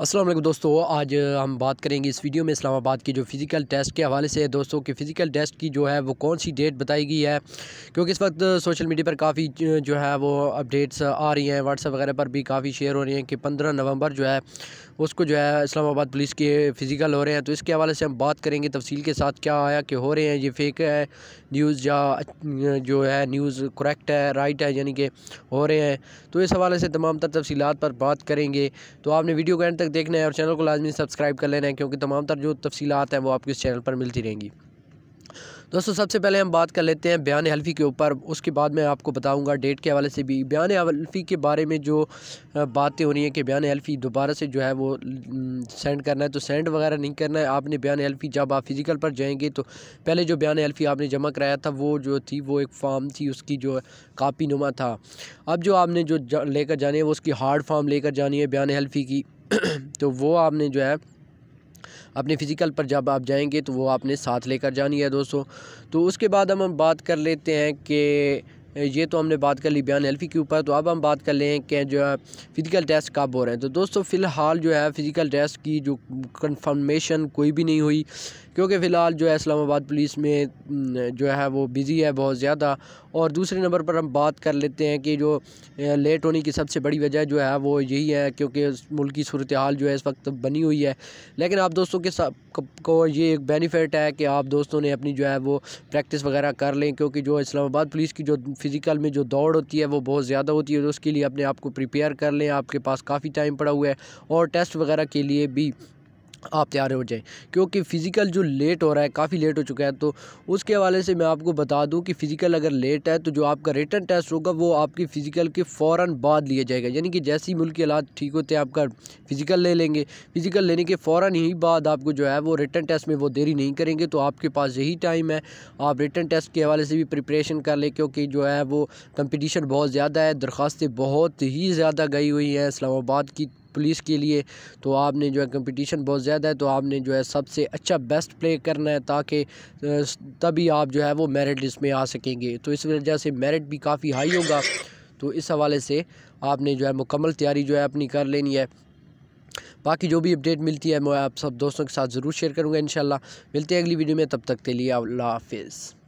असलम दोस्तों आज हम बात करेंगे इस वीडियो में इस्लामाबाद की जो फ़िज़िकल टेस्ट के हवाले से दोस्तों कि फ़िज़िकल टेस्ट की जो है वो कौन सी डेट बताई गई है क्योंकि इस वक्त सोशल मीडिया पर काफ़ी जो है वो अपडेट्स आ रही हैं व्हाट्सअप वगैरह पर भी काफ़ी शेयर हो रही हैं कि पंद्रह नवंबर जो है उसको जो है इस्लामाबाद पुलिस के फ़िज़िकल हो रहे हैं तो इसके हवाले से हम बात करेंगे तफसील के साथ क्या आया कि हो रहे हैं ये फेक है न्यूज़ या जो है न्यूज़ करेक्ट है राइट है यानी कि हो रहे हैं तो इस हवाले से तमाम तर तफसीत पर बात करेंगे तो आपने वीडियो को एंड तक देखना है और चैनल को लाजमी सब्सक्राइब कर लेना है क्योंकि तमाम तर जो तफसीत हैं वो आपको इस चैनल पर मिलती रहेंगी दोस्तों सबसे पहले हम बात कर लेते हैं बयान हल्फी के ऊपर उसके बाद मैं आपको बताऊंगा डेट के हवाले से भी बयान हल्फी के बारे में जो बातें हो रही हैं कि बयान हल्फी दोबारा से जो है वो सेंड करना है तो सेंड वगैरह नहीं करना है आपने बयान हल्फी जब आप फिज़िकल पर जाएंगे तो पहले जो बयान हल्फी आपने जमा कराया था वो जो थी वो एक फ़ाम थी उसकी जो कापी नुमा था अब जो आपने जो लेकर जानी है वो उसकी हार्ड फार्म लेकर जानी है बयान हल्फी की तो वो आपने जो है अपने फ़िज़िकल पर जब आप जाएंगे तो वो आपने साथ लेकर जानी है दोस्तों तो उसके बाद हम हम बात कर लेते हैं कि ये तो हमने बात कर ली बयान एल्फी के ऊपर तो अब हम बात कर लें कि जो है फ़िज़िकल टेस्ट कब हो रहे हैं तो दोस्तों फ़िलहाल जो है फ़िज़िकल टेस्ट की जो कंफर्मेशन कोई भी नहीं हुई क्योंकि फ़िलहाल जो है इस्लामाबाद पुलिस में जो है वो बिज़ी है बहुत ज़्यादा और दूसरे नंबर पर हम बात कर लेते हैं कि जो लेट होने की सबसे बड़ी वजह जो है वो यही है क्योंकि मुल्क की सूरत हाल जो है इस वक्त बनी हुई है लेकिन आप दोस्तों के को ये एक बेनिफिट है कि आप दोस्तों ने अपनी जो है वो प्रैक्टिस वगैरह कर लें क्योंकि जो इस्लामाबाद पुलिस की जो फ़िज़िकल में जो दौड़ होती है वो बहुत ज़्यादा होती है तो उसके लिए अपने आप को प्रिपेयर कर लें आपके पास काफ़ी टाइम पड़ा हुआ है और टेस्ट वगैरह के लिए भी आप तैयार हो जाएं क्योंकि फ़िज़िकल जो लेट हो रहा है काफ़ी लेट हो चुका है तो उसके हवाले से मैं आपको बता दूं कि फ़िज़िकल अगर लेट है तो जो आपका रिटर्न टेस्ट होगा वो आपकी फ़िज़िकल के फ़ौरन बाद लिया जाएगा यानी कि जैसे ही मुल्क के हालात ठीक होते हैं आपका फ़िज़िकल ले लेंगे फ़िज़िकल लेने के फ़ौर ही बाद आपको जो है वो रिटर्न टेस्ट में वो देरी नहीं करेंगे तो आपके पास यही टाइम है आप रिटर्न टेस्ट के हवाले से भी प्रिपरेशन कर लें क्योंकि जो है वो कम्पटिशन बहुत ज़्यादा है दरख्वास्तें बहुत ही ज़्यादा गई हुई हैं इस्लामाबाद की पुलिस के लिए तो आपने जो है कंपटीशन बहुत ज़्यादा है तो आपने जो है सबसे अच्छा बेस्ट प्ले करना है ताकि तभी आप जो है वो मेरिट लिस्ट में आ सकेंगे तो इस वजह से मेरिट भी काफ़ी हाई होगा तो इस हवाले से आपने जो है मुकम्मल तैयारी जो है अपनी कर लेनी है बाकी जो भी अपडेट मिलती है मैं आप सब दोस्तों के साथ ज़रूर शेयर करूँगा इन मिलते हैं अगली वीडियो में तब तक के लिए अल्लाह हाफिज़